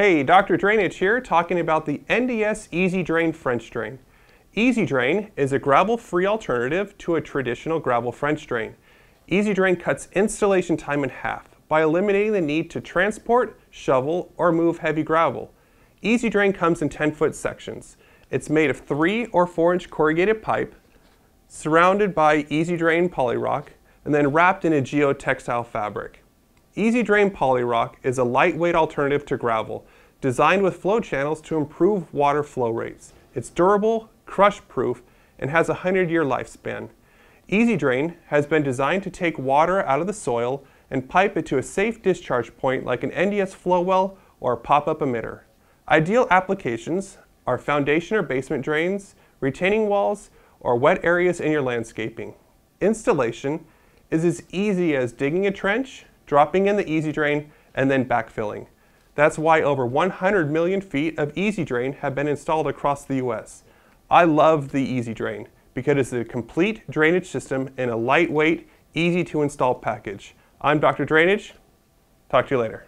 Hey, Dr. Drainage here talking about the NDS Easy Drain French Drain. Easy Drain is a gravel-free alternative to a traditional gravel French drain. Easy Drain cuts installation time in half by eliminating the need to transport, shovel, or move heavy gravel. Easy Drain comes in 10-foot sections. It's made of 3 or 4-inch corrugated pipe, surrounded by Easy Drain polyrock, and then wrapped in a geotextile fabric. Easy Drain Polyrock is a lightweight alternative to gravel, designed with flow channels to improve water flow rates. It's durable, crush-proof, and has a 100-year lifespan. Easy Drain has been designed to take water out of the soil and pipe it to a safe discharge point like an NDS flow well or a pop-up emitter. Ideal applications are foundation or basement drains, retaining walls, or wet areas in your landscaping. Installation is as easy as digging a trench, dropping in the easy drain, and then backfilling. That's why over 100 million feet of easy drain have been installed across the US. I love the easy drain because it's a complete drainage system in a lightweight, easy to install package. I'm Dr. Drainage. Talk to you later.